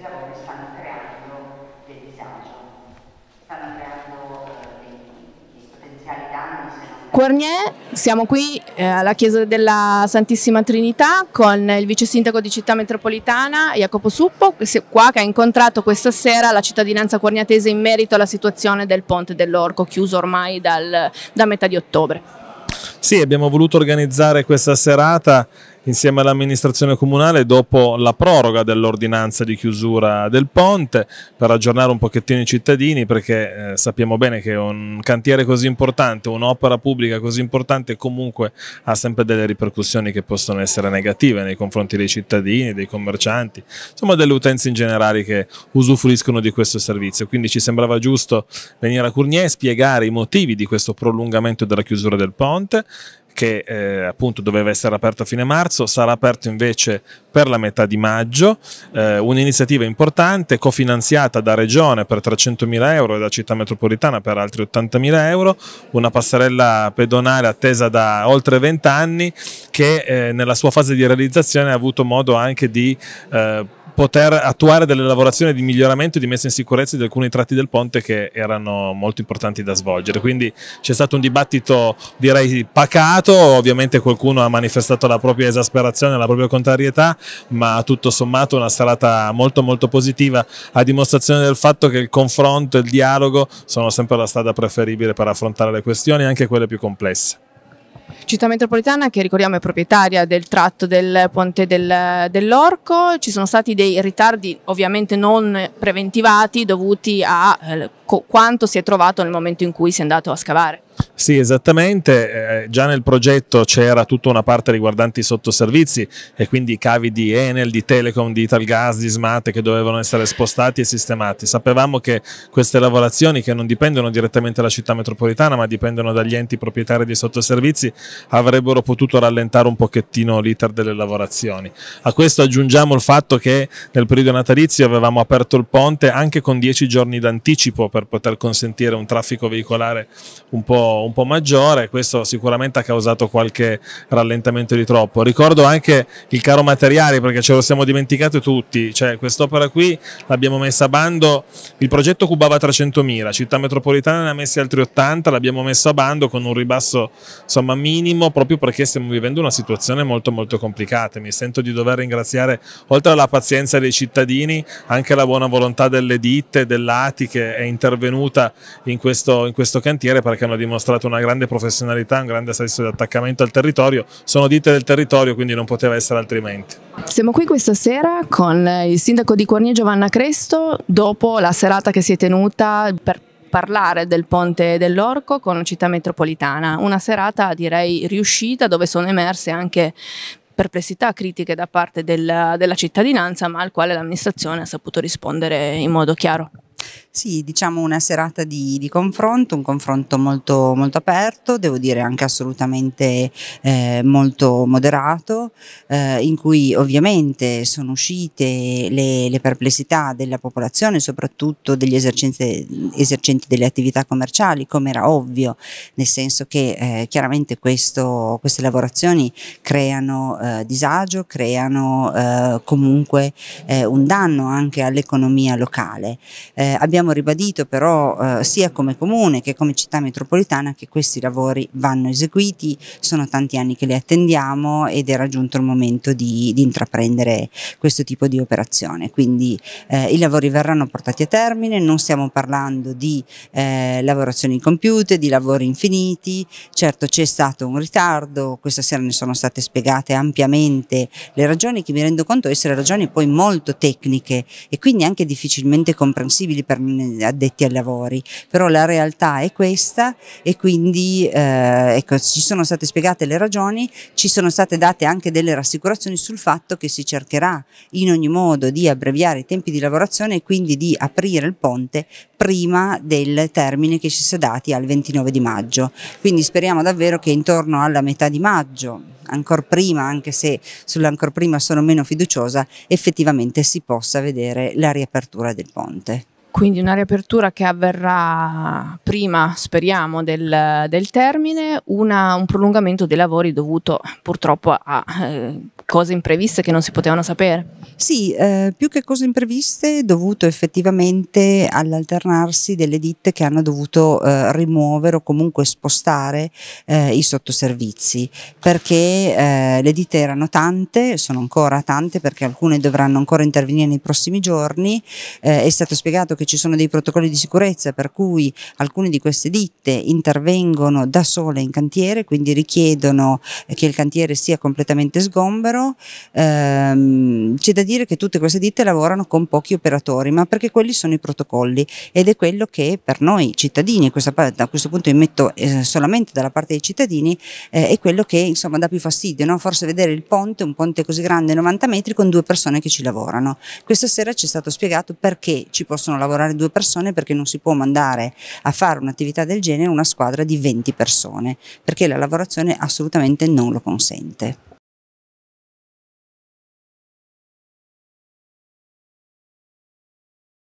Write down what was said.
questi lavori stanno creando del disagio, stanno creando eh, dei, potenziali danni. Cornier, siamo qui eh, alla chiesa della Santissima Trinità con il vice sindaco di città metropolitana Jacopo Suppo, qua che ha incontrato questa sera la cittadinanza corniatese in merito alla situazione del ponte dell'Orco, chiuso ormai dal, da metà di ottobre. Sì, abbiamo voluto organizzare questa serata insieme all'amministrazione comunale dopo la proroga dell'ordinanza di chiusura del ponte per aggiornare un pochettino i cittadini perché eh, sappiamo bene che un cantiere così importante, un'opera pubblica così importante comunque ha sempre delle ripercussioni che possono essere negative nei confronti dei cittadini, dei commercianti, insomma delle utenze in generale che usufruiscono di questo servizio. Quindi ci sembrava giusto venire a Curnier e spiegare i motivi di questo prolungamento della chiusura del ponte che eh, appunto doveva essere aperto a fine marzo, sarà aperto invece per la metà di maggio, eh, un'iniziativa importante cofinanziata da Regione per 300.000 euro e da Città Metropolitana per altri 80.000 euro, una passerella pedonale attesa da oltre 20 anni che eh, nella sua fase di realizzazione ha avuto modo anche di eh, poter attuare delle lavorazioni di miglioramento e di messa in sicurezza di alcuni tratti del ponte che erano molto importanti da svolgere. Quindi c'è stato un dibattito direi pacato, ovviamente qualcuno ha manifestato la propria esasperazione, la propria contrarietà, ma tutto sommato una serata molto molto positiva a dimostrazione del fatto che il confronto e il dialogo sono sempre la strada preferibile per affrontare le questioni, anche quelle più complesse. Città metropolitana che ricordiamo è proprietaria del tratto del ponte del, dell'Orco, ci sono stati dei ritardi ovviamente non preventivati dovuti a eh, quanto si è trovato nel momento in cui si è andato a scavare. Sì, esattamente. Eh, già nel progetto c'era tutta una parte riguardante i sottoservizi e quindi i cavi di Enel, di Telecom, di Italgas, di Smate che dovevano essere spostati e sistemati. Sapevamo che queste lavorazioni, che non dipendono direttamente dalla città metropolitana, ma dipendono dagli enti proprietari dei sottoservizi, avrebbero potuto rallentare un pochettino l'iter delle lavorazioni. A questo aggiungiamo il fatto che nel periodo natalizio avevamo aperto il ponte anche con dieci giorni d'anticipo per poter consentire un traffico veicolare un po' un po' maggiore, questo sicuramente ha causato qualche rallentamento di troppo. Ricordo anche il caro materiali perché ce lo siamo dimenticati tutti, cioè quest'opera qui l'abbiamo messa a bando, il progetto cubava 300.000, Città Metropolitana ne ha messi altri 80, l'abbiamo messa a bando con un ribasso insomma minimo proprio perché stiamo vivendo una situazione molto molto complicata. Mi sento di dover ringraziare oltre alla pazienza dei cittadini anche la buona volontà delle ditte, dell'ATI che è intervenuta in questo, in questo cantiere perché hanno dimostrato dimostrato una grande professionalità, un grande senso di attaccamento al territorio, sono ditte del territorio quindi non poteva essere altrimenti. Siamo qui questa sera con il sindaco di Cornie Giovanna Cresto dopo la serata che si è tenuta per parlare del Ponte dell'Orco con Città Metropolitana, una serata direi riuscita dove sono emerse anche perplessità critiche da parte del, della cittadinanza ma al quale l'amministrazione ha saputo rispondere in modo chiaro. Sì, diciamo una serata di, di confronto, un confronto molto, molto, aperto, devo dire anche assolutamente eh, molto moderato, eh, in cui ovviamente sono uscite le, le, perplessità della popolazione, soprattutto degli esercenti, delle attività commerciali, come era ovvio, nel senso che eh, chiaramente questo, queste lavorazioni creano eh, disagio, creano eh, comunque eh, un danno anche all'economia locale. abbiamo Abbiamo ribadito però eh, sia come comune che come città metropolitana che questi lavori vanno eseguiti, sono tanti anni che li attendiamo ed è raggiunto il momento di, di intraprendere questo tipo di operazione. Quindi eh, i lavori verranno portati a termine, non stiamo parlando di eh, lavorazioni compiute, di lavori infiniti, certo c'è stato un ritardo, questa sera ne sono state spiegate ampiamente le ragioni che mi rendo conto essere ragioni poi molto tecniche e quindi anche difficilmente comprensibili per noi Mm, addetti ai lavori, però la realtà è questa e quindi eh, ecco, ci sono state spiegate le ragioni, ci sono state date anche delle rassicurazioni sul fatto che si cercherà in ogni modo di abbreviare i tempi di lavorazione e quindi di aprire il ponte prima del termine che ci si è dati al 29 di maggio. Quindi speriamo davvero che intorno alla metà di maggio, ancora prima, anche se sull'ancora prima sono meno fiduciosa, effettivamente si possa vedere la riapertura del ponte. Quindi una riapertura che avverrà prima, speriamo, del, del termine, una, un prolungamento dei lavori dovuto purtroppo a eh, cose impreviste che non si potevano sapere. Sì, eh, più che cose impreviste dovuto effettivamente all'alternarsi delle ditte che hanno dovuto eh, rimuovere o comunque spostare eh, i sottoservizi, perché eh, le ditte erano tante, sono ancora tante perché alcune dovranno ancora intervenire nei prossimi giorni, eh, è stato spiegato che che ci sono dei protocolli di sicurezza per cui alcune di queste ditte intervengono da sole in cantiere, quindi richiedono eh, che il cantiere sia completamente sgombero. Ehm, c'è da dire che tutte queste ditte lavorano con pochi operatori, ma perché quelli sono i protocolli ed è quello che per noi cittadini, questa, da questo punto mi metto eh, solamente dalla parte dei cittadini, eh, è quello che insomma dà più fastidio, no? forse vedere il ponte, un ponte così grande, 90 metri, con due persone che ci lavorano. Questa sera ci è stato spiegato perché ci possono lavorare lavorare due persone perché non si può mandare a fare un'attività del genere una squadra di 20 persone, perché la lavorazione assolutamente non lo consente.